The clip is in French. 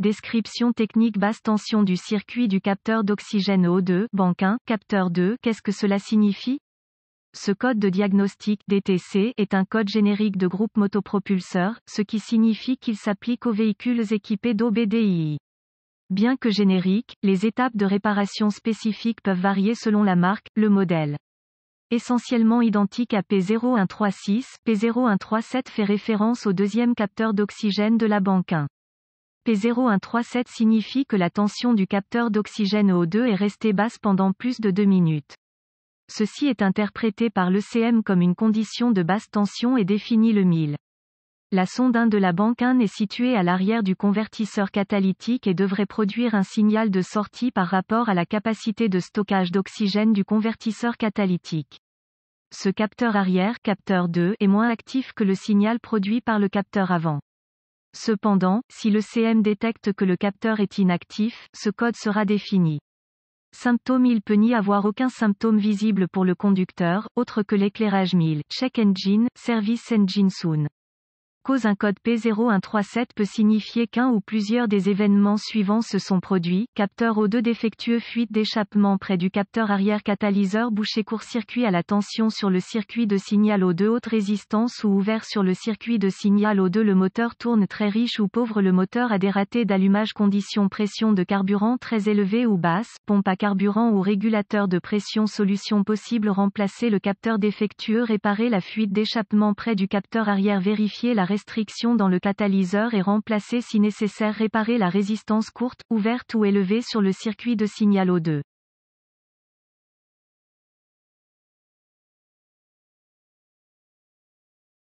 Description technique basse tension du circuit du capteur d'oxygène O2, banque 1, capteur 2, qu'est-ce que cela signifie Ce code de diagnostic DTC est un code générique de groupe motopropulseur, ce qui signifie qu'il s'applique aux véhicules équipés d'OBDI. Bien que générique, les étapes de réparation spécifiques peuvent varier selon la marque, le modèle. Essentiellement identique à P0136, P0137 fait référence au deuxième capteur d'oxygène de la banque 1. 0137 signifie que la tension du capteur d'oxygène O2 est restée basse pendant plus de 2 minutes. Ceci est interprété par l'ECM comme une condition de basse tension et définit le 1000. La sonde 1 de la banque 1 est située à l'arrière du convertisseur catalytique et devrait produire un signal de sortie par rapport à la capacité de stockage d'oxygène du convertisseur catalytique. Ce capteur arrière, capteur 2, est moins actif que le signal produit par le capteur avant. Cependant, si le CM détecte que le capteur est inactif, ce code sera défini. Symptôme Il peut n'y avoir aucun symptôme visible pour le conducteur, autre que l'éclairage 1000. Check engine, service engine soon cause un code P0137 peut signifier qu'un ou plusieurs des événements suivants se sont produits, capteur O2 défectueux fuite d'échappement près du capteur arrière catalyseur bouché court-circuit à la tension sur le circuit de signal O2 haute résistance ou ouvert sur le circuit de signal O2 le moteur tourne très riche ou pauvre le moteur a des ratés d'allumage conditions pression de carburant très élevée ou basse, pompe à carburant ou régulateur de pression solution possible remplacer le capteur défectueux réparer la fuite d'échappement près du capteur arrière vérifier la restriction dans le catalyseur et remplacer si nécessaire réparer la résistance courte, ouverte ou élevée sur le circuit de signal O2.